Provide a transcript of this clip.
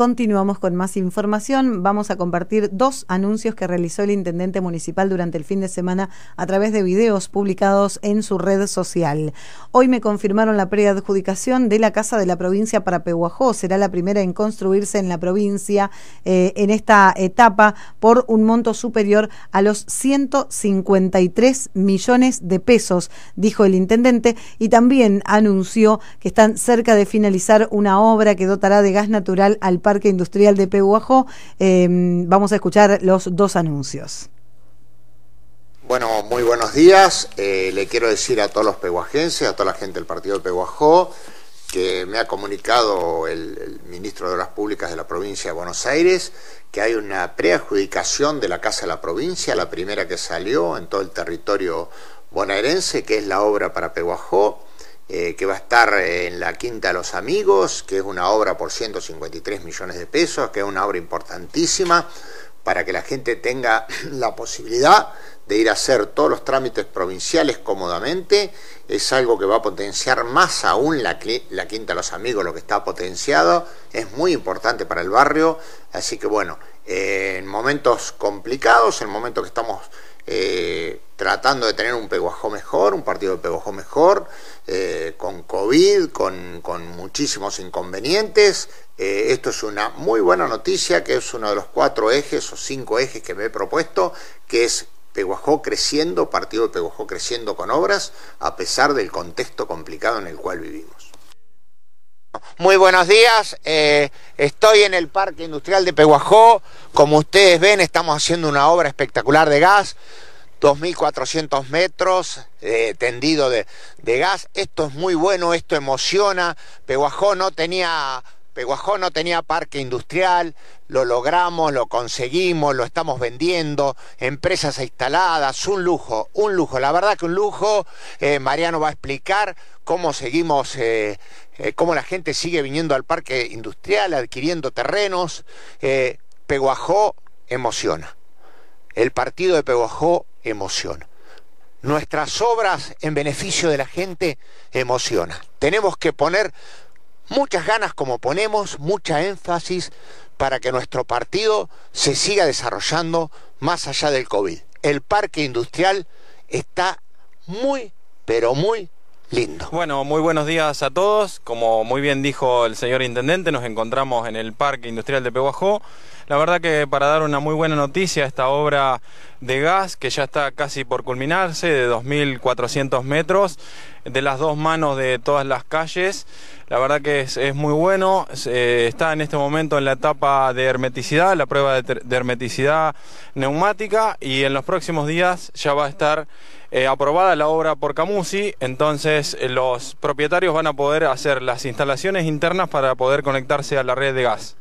Continuamos con más información. Vamos a compartir dos anuncios que realizó el intendente municipal durante el fin de semana a través de videos publicados en su red social. Hoy me confirmaron la preadjudicación de la Casa de la Provincia para Pehuajó. Será la primera en construirse en la provincia eh, en esta etapa por un monto superior a los 153 millones de pesos, dijo el intendente, y también anunció que están cerca de finalizar una obra que dotará de gas natural al país Parque Industrial de Peguajó, em, vamos a escuchar los dos anuncios. Bueno, muy buenos días. Eh, le quiero decir a todos los pehuajenses, a toda la gente del partido de Peguajó, que me ha comunicado el, ministro de Obras Públicas de la provincia de Buenos Aires que hay una preadjudicación de la Casa de la Provincia, la primera que salió en todo el territorio bonaerense, que es la obra para Peguajó. Eh, que va a estar en la Quinta Los Amigos, que es una obra por 153 millones de pesos, que es una obra importantísima para que la gente tenga la posibilidad de ir a hacer todos los trámites provinciales cómodamente, es algo que va a potenciar más aún la, la Quinta de los Amigos, lo que está potenciado, es muy importante para el barrio, así que bueno, eh, en momentos complicados, en momento que estamos eh, tratando de tener un Peguajó mejor, un partido de Peguajó mejor, eh, con COVID, con, con muchísimos inconvenientes. esto es una muy buena noticia, que es uno de los cuatro ejes o cinco ejes que me he propuesto, que es Peguajó creciendo, partido de Peguajó creciendo con obras, a pesar del contexto complicado en el cual vivimos. Muy buenos días, eh, estoy en el Parque Industrial de Peguajó, como ustedes ven estamos haciendo una obra espectacular de gas, 2.400 metros eh, tendido de, de gas, esto es muy bueno, esto emociona, Peguajó no tenía Peguajó no tenía parque industrial, lo logramos, lo conseguimos, lo estamos vendiendo, empresas instaladas, un lujo, un lujo, la verdad que un lujo. Eh, Mariano va a explicar cómo seguimos, eh, eh, cómo la gente sigue viniendo al parque industrial, adquiriendo terrenos. Peguajó emociona. El partido de Peguajó emociona. Nuestras obras en beneficio de la gente emociona. Tenemos que poner muchas ganas como ponemos, mucha énfasis para que nuestro partido se siga desarrollando más allá del COVID. El parque industrial está muy, pero muy lindo. Bueno, muy buenos días a todos. Como muy bien dijo el señor intendente, nos encontramos en el Parque Industrial de Pehuajó. La verdad que para dar una muy buena noticia, esta obra de gas que ya está casi por culminarse, de 2.400 metros, de las dos manos de todas las calles. La verdad que es, muy bueno, eh, está en este momento en la etapa de hermeticidad, la prueba de hermeticidad neumática y en los próximos días ya va a estar eh, aprobada la obra por Camusi, entonces eh, los propietarios van a poder hacer las instalaciones internas para poder conectarse a la red de gas.